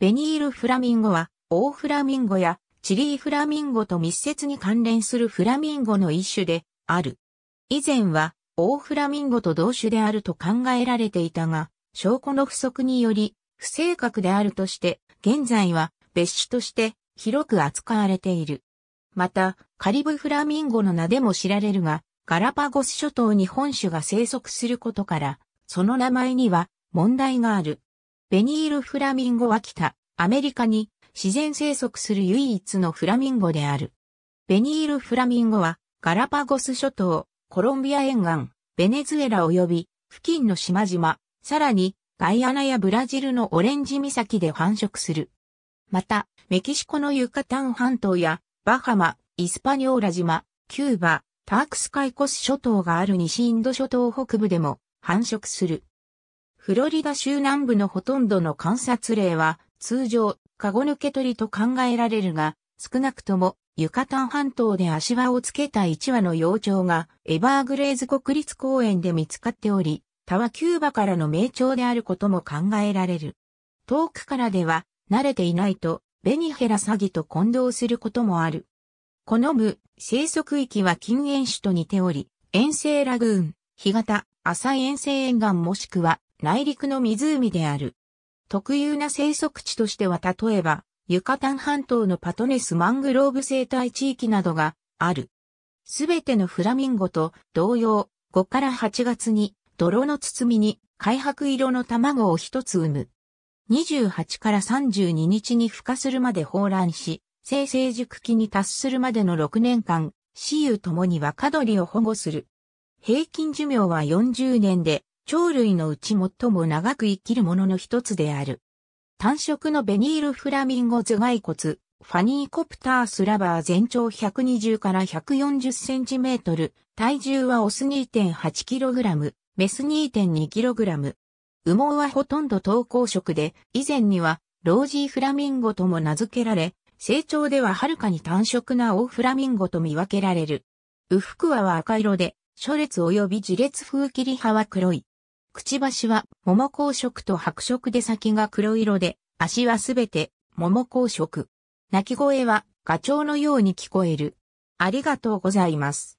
ベニールフラミンゴは、オーフラミンゴやチリーフラミンゴと密接に関連するフラミンゴの一種である。以前は、オーフラミンゴと同種であると考えられていたが、証拠の不足により、不正確であるとして、現在は別種として広く扱われている。また、カリブフラミンゴの名でも知られるが、ガラパゴス諸島に本種が生息することから、その名前には問題がある。ベニールフラミンゴは北、アメリカに自然生息する唯一のフラミンゴである。ベニールフラミンゴはガラパゴス諸島、コロンビア沿岸、ベネズエラ及び付近の島々、さらにガイアナやブラジルのオレンジ岬で繁殖する。また、メキシコのユカタン半島やバハマ、イスパニョーラ島、キューバ、タークスカイコス諸島がある西インド諸島北部でも繁殖する。フロリダ州南部のほとんどの観察例は、通常、カゴ抜け鳥と考えられるが、少なくとも、ユカタン半島で足輪をつけた1羽の幼鳥が、エバーグレーズ国立公園で見つかっており、タワキューバからの名鳥であることも考えられる。遠くからでは、慣れていないと、ベニヘラサギと混同することもある。好む生息域は近縁種と似ており、遠征ラグーン、干潟、浅い遠征沿岸もしくは内陸の湖である。特有な生息地としては例えば、ユカタン半島のパトネスマングローブ生態地域などがある。すべてのフラミンゴと同様、5から8月に泥の包みに開白色の卵を一つ産む。28から32日に孵化するまで放卵し、生成熟期に達するまでの6年間、雌雄ともに若鳥を保護する。平均寿命は40年で、鳥類のうち最も長く生きるものの一つである。単色のベニールフラミンゴ頭蓋骨、ファニーコプタースラバー全長120から140センチメートル、体重はオス2 8ラム、メス2 2ラム。羽毛はほとんど投稿色で、以前にはロージーフラミンゴとも名付けられ、成長でははるかに単色なオフラミンゴと見分けられる。ウフクワは赤色で、初列及び自列風切り派は黒い。くちばしは桃紅色と白色で先が黒色で、足はすべて桃紅色。鳴き声はガチョウのように聞こえる。ありがとうございます。